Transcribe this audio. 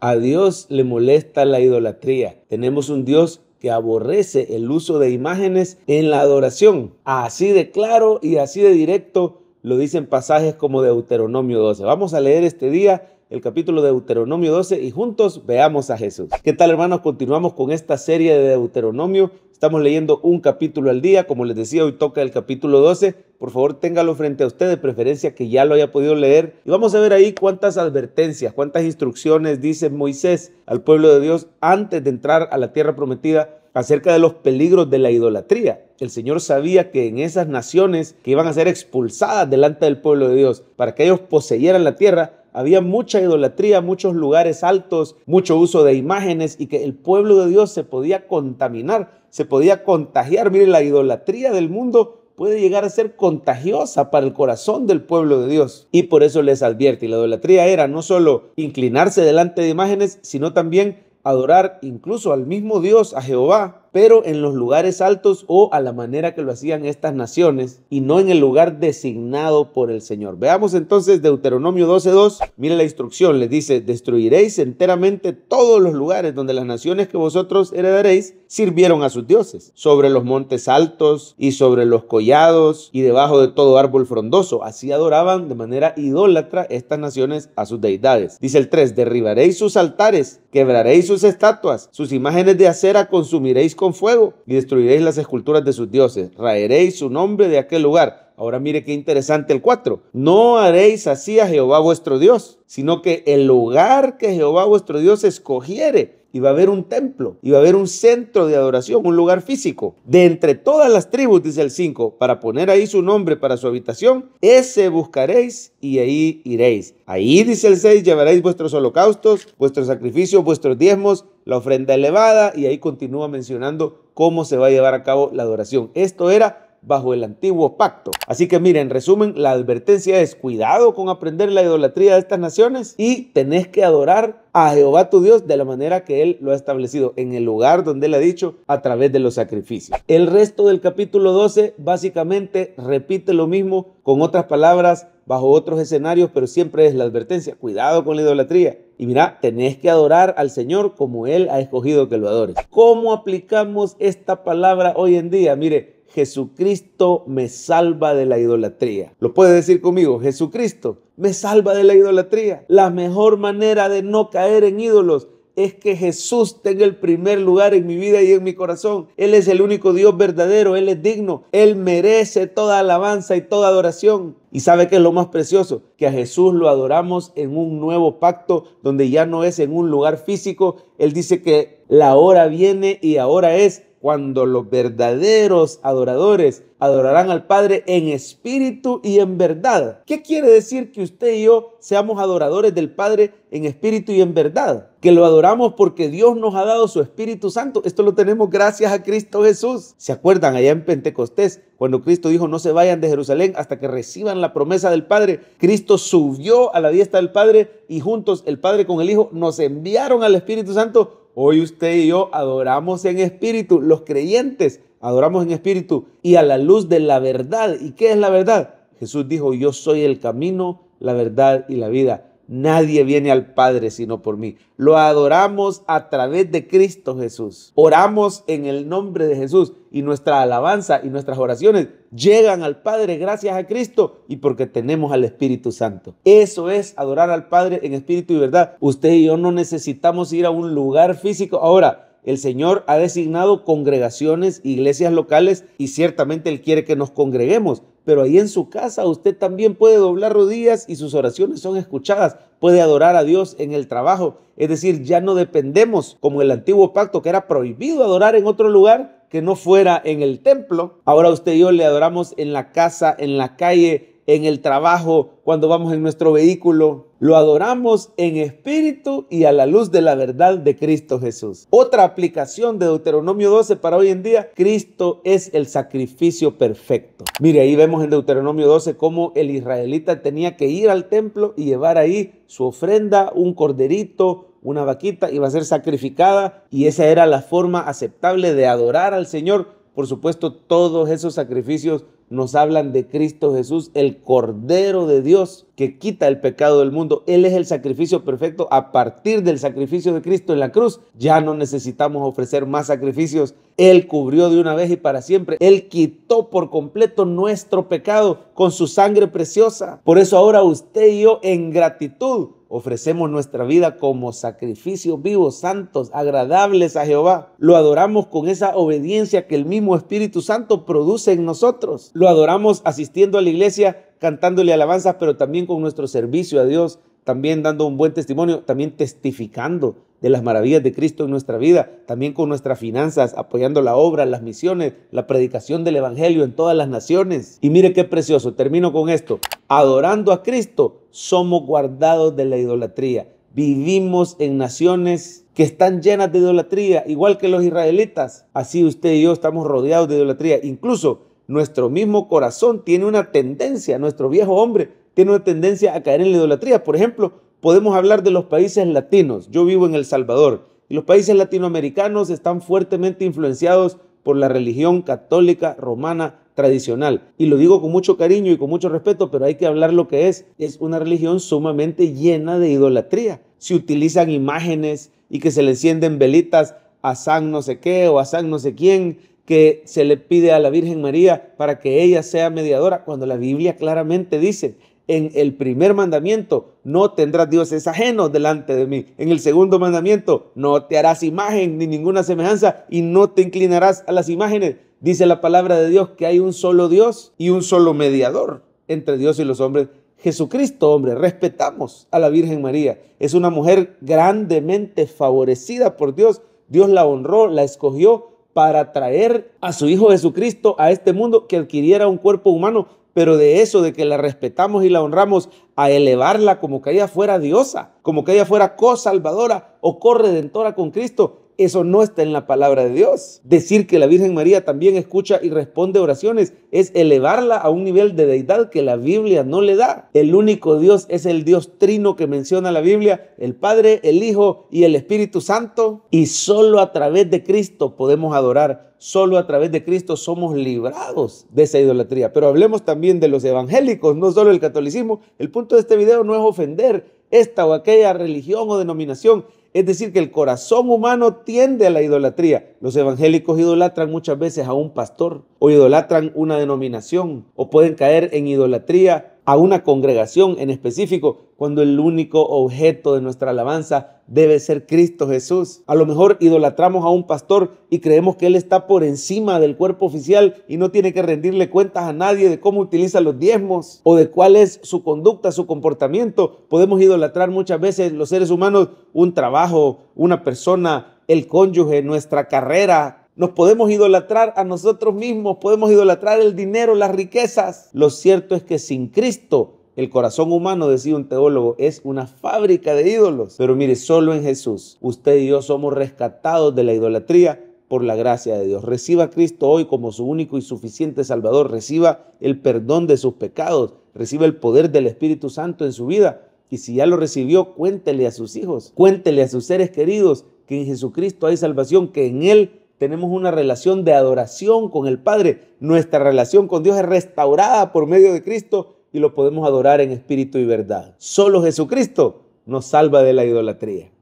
A Dios le molesta la idolatría. Tenemos un Dios que aborrece el uso de imágenes en la adoración. Así de claro y así de directo lo dicen pasajes como Deuteronomio 12. Vamos a leer este día el capítulo de Deuteronomio 12 y juntos veamos a Jesús. ¿Qué tal hermanos? Continuamos con esta serie de Deuteronomio Estamos leyendo un capítulo al día, como les decía, hoy toca el capítulo 12. Por favor, téngalo frente a usted, de preferencia que ya lo haya podido leer. Y vamos a ver ahí cuántas advertencias, cuántas instrucciones dice Moisés al pueblo de Dios antes de entrar a la tierra prometida acerca de los peligros de la idolatría. El Señor sabía que en esas naciones que iban a ser expulsadas delante del pueblo de Dios para que ellos poseyeran la tierra, había mucha idolatría, muchos lugares altos, mucho uso de imágenes y que el pueblo de Dios se podía contaminar, se podía contagiar. Mire, la idolatría del mundo puede llegar a ser contagiosa para el corazón del pueblo de Dios. Y por eso les advierte, y la idolatría era no solo inclinarse delante de imágenes, sino también adorar incluso al mismo Dios, a Jehová, pero en los lugares altos o a la manera que lo hacían estas naciones y no en el lugar designado por el Señor. Veamos entonces Deuteronomio 12.2, mire la instrucción, les dice, destruiréis enteramente todos los lugares donde las naciones que vosotros heredaréis sirvieron a sus dioses, sobre los montes altos y sobre los collados y debajo de todo árbol frondoso. Así adoraban de manera idólatra estas naciones a sus deidades. Dice el 3, derribaréis sus altares, quebraréis sus estatuas, sus imágenes de acera consumiréis con fuego y destruiréis las esculturas de sus dioses, raeréis su nombre de aquel lugar. Ahora mire qué interesante el 4. No haréis así a Jehová vuestro Dios, sino que el lugar que Jehová vuestro Dios escogiere y va a haber un templo, y va a haber un centro de adoración, un lugar físico. De entre todas las tribus, dice el 5, para poner ahí su nombre para su habitación, ese buscaréis y ahí iréis. Ahí, dice el 6, llevaréis vuestros holocaustos, vuestros sacrificios, vuestros diezmos la ofrenda elevada y ahí continúa mencionando cómo se va a llevar a cabo la adoración. Esto era bajo el antiguo pacto. Así que miren, en resumen, la advertencia es cuidado con aprender la idolatría de estas naciones y tenés que adorar a Jehová tu Dios de la manera que Él lo ha establecido, en el lugar donde Él ha dicho, a través de los sacrificios. El resto del capítulo 12 básicamente repite lo mismo con otras palabras, bajo otros escenarios, pero siempre es la advertencia, cuidado con la idolatría. Y mira, tenés que adorar al Señor como Él ha escogido que lo adores. ¿Cómo aplicamos esta palabra hoy en día? Mire, Jesucristo me salva de la idolatría. ¿Lo puedes decir conmigo? Jesucristo me salva de la idolatría. La mejor manera de no caer en ídolos es que Jesús tenga el primer lugar en mi vida y en mi corazón. Él es el único Dios verdadero, Él es digno, Él merece toda alabanza y toda adoración. Y sabe que es lo más precioso, que a Jesús lo adoramos en un nuevo pacto donde ya no es en un lugar físico. Él dice que la hora viene y ahora es cuando los verdaderos adoradores adorarán al Padre en espíritu y en verdad. ¿Qué quiere decir que usted y yo seamos adoradores del Padre en espíritu y en verdad? Que lo adoramos porque Dios nos ha dado su Espíritu Santo. Esto lo tenemos gracias a Cristo Jesús. ¿Se acuerdan allá en Pentecostés, cuando Cristo dijo, no se vayan de Jerusalén hasta que reciban la promesa del Padre? Cristo subió a la diestra del Padre y juntos el Padre con el Hijo nos enviaron al Espíritu Santo Hoy usted y yo adoramos en espíritu, los creyentes adoramos en espíritu y a la luz de la verdad. ¿Y qué es la verdad? Jesús dijo, yo soy el camino, la verdad y la vida. Nadie viene al Padre sino por mí. Lo adoramos a través de Cristo Jesús. Oramos en el nombre de Jesús y nuestra alabanza y nuestras oraciones llegan al Padre gracias a Cristo y porque tenemos al Espíritu Santo. Eso es adorar al Padre en espíritu y verdad. Usted y yo no necesitamos ir a un lugar físico. Ahora, el Señor ha designado congregaciones, iglesias locales y ciertamente Él quiere que nos congreguemos, pero ahí en su casa usted también puede doblar rodillas y sus oraciones son escuchadas. Puede adorar a Dios en el trabajo. Es decir, ya no dependemos como el antiguo pacto que era prohibido adorar en otro lugar que no fuera en el templo. Ahora usted y yo le adoramos en la casa, en la calle, en el trabajo, cuando vamos en nuestro vehículo. Lo adoramos en espíritu y a la luz de la verdad de Cristo Jesús. Otra aplicación de Deuteronomio 12 para hoy en día, Cristo es el sacrificio perfecto. Mire, ahí vemos en Deuteronomio 12 cómo el israelita tenía que ir al templo y llevar ahí su ofrenda, un corderito, una vaquita, iba a ser sacrificada y esa era la forma aceptable de adorar al Señor. Por supuesto, todos esos sacrificios nos hablan de Cristo Jesús, el Cordero de Dios que quita el pecado del mundo. Él es el sacrificio perfecto. A partir del sacrificio de Cristo en la cruz, ya no necesitamos ofrecer más sacrificios. Él cubrió de una vez y para siempre. Él quitó por completo nuestro pecado con su sangre preciosa. Por eso ahora usted y yo, en gratitud, ofrecemos nuestra vida como sacrificio vivos, santos, agradables a Jehová. Lo adoramos con esa obediencia que el mismo Espíritu Santo produce en nosotros lo adoramos asistiendo a la iglesia, cantándole alabanzas, pero también con nuestro servicio a Dios, también dando un buen testimonio, también testificando de las maravillas de Cristo en nuestra vida, también con nuestras finanzas, apoyando la obra, las misiones, la predicación del Evangelio en todas las naciones. Y mire qué precioso, termino con esto, adorando a Cristo, somos guardados de la idolatría. Vivimos en naciones que están llenas de idolatría, igual que los israelitas. Así usted y yo estamos rodeados de idolatría. Incluso nuestro mismo corazón tiene una tendencia, nuestro viejo hombre tiene una tendencia a caer en la idolatría. Por ejemplo, podemos hablar de los países latinos. Yo vivo en El Salvador y los países latinoamericanos están fuertemente influenciados por la religión católica romana tradicional. Y lo digo con mucho cariño y con mucho respeto, pero hay que hablar lo que es. Es una religión sumamente llena de idolatría. Se utilizan imágenes y que se le encienden velitas a San no sé qué o a San no sé quién que se le pide a la Virgen María para que ella sea mediadora, cuando la Biblia claramente dice, en el primer mandamiento, no tendrás dioses ajenos delante de mí. En el segundo mandamiento, no te harás imagen ni ninguna semejanza y no te inclinarás a las imágenes. Dice la palabra de Dios que hay un solo Dios y un solo mediador entre Dios y los hombres. Jesucristo, hombre, respetamos a la Virgen María. Es una mujer grandemente favorecida por Dios. Dios la honró, la escogió para traer a su Hijo Jesucristo a este mundo que adquiriera un cuerpo humano, pero de eso, de que la respetamos y la honramos, a elevarla como que ella fuera diosa, como que ella fuera co-salvadora o co-redentora con Cristo, eso no está en la palabra de Dios. Decir que la Virgen María también escucha y responde oraciones es elevarla a un nivel de deidad que la Biblia no le da. El único Dios es el Dios trino que menciona la Biblia, el Padre, el Hijo y el Espíritu Santo. Y solo a través de Cristo podemos adorar, solo a través de Cristo somos librados de esa idolatría. Pero hablemos también de los evangélicos, no solo el catolicismo. El punto de este video no es ofender esta o aquella religión o denominación. Es decir, que el corazón humano tiende a la idolatría. Los evangélicos idolatran muchas veces a un pastor o idolatran una denominación o pueden caer en idolatría a una congregación en específico, cuando el único objeto de nuestra alabanza debe ser Cristo Jesús. A lo mejor idolatramos a un pastor y creemos que él está por encima del cuerpo oficial y no tiene que rendirle cuentas a nadie de cómo utiliza los diezmos o de cuál es su conducta, su comportamiento. Podemos idolatrar muchas veces los seres humanos un trabajo, una persona, el cónyuge, nuestra carrera, nos podemos idolatrar a nosotros mismos, podemos idolatrar el dinero, las riquezas. Lo cierto es que sin Cristo el corazón humano, decía un teólogo, es una fábrica de ídolos. Pero mire, solo en Jesús, usted y yo somos rescatados de la idolatría por la gracia de Dios. Reciba a Cristo hoy como su único y suficiente Salvador. Reciba el perdón de sus pecados. Reciba el poder del Espíritu Santo en su vida. Y si ya lo recibió, cuéntele a sus hijos, cuéntele a sus seres queridos que en Jesucristo hay salvación, que en Él tenemos una relación de adoración con el Padre. Nuestra relación con Dios es restaurada por medio de Cristo y lo podemos adorar en espíritu y verdad. Solo Jesucristo nos salva de la idolatría.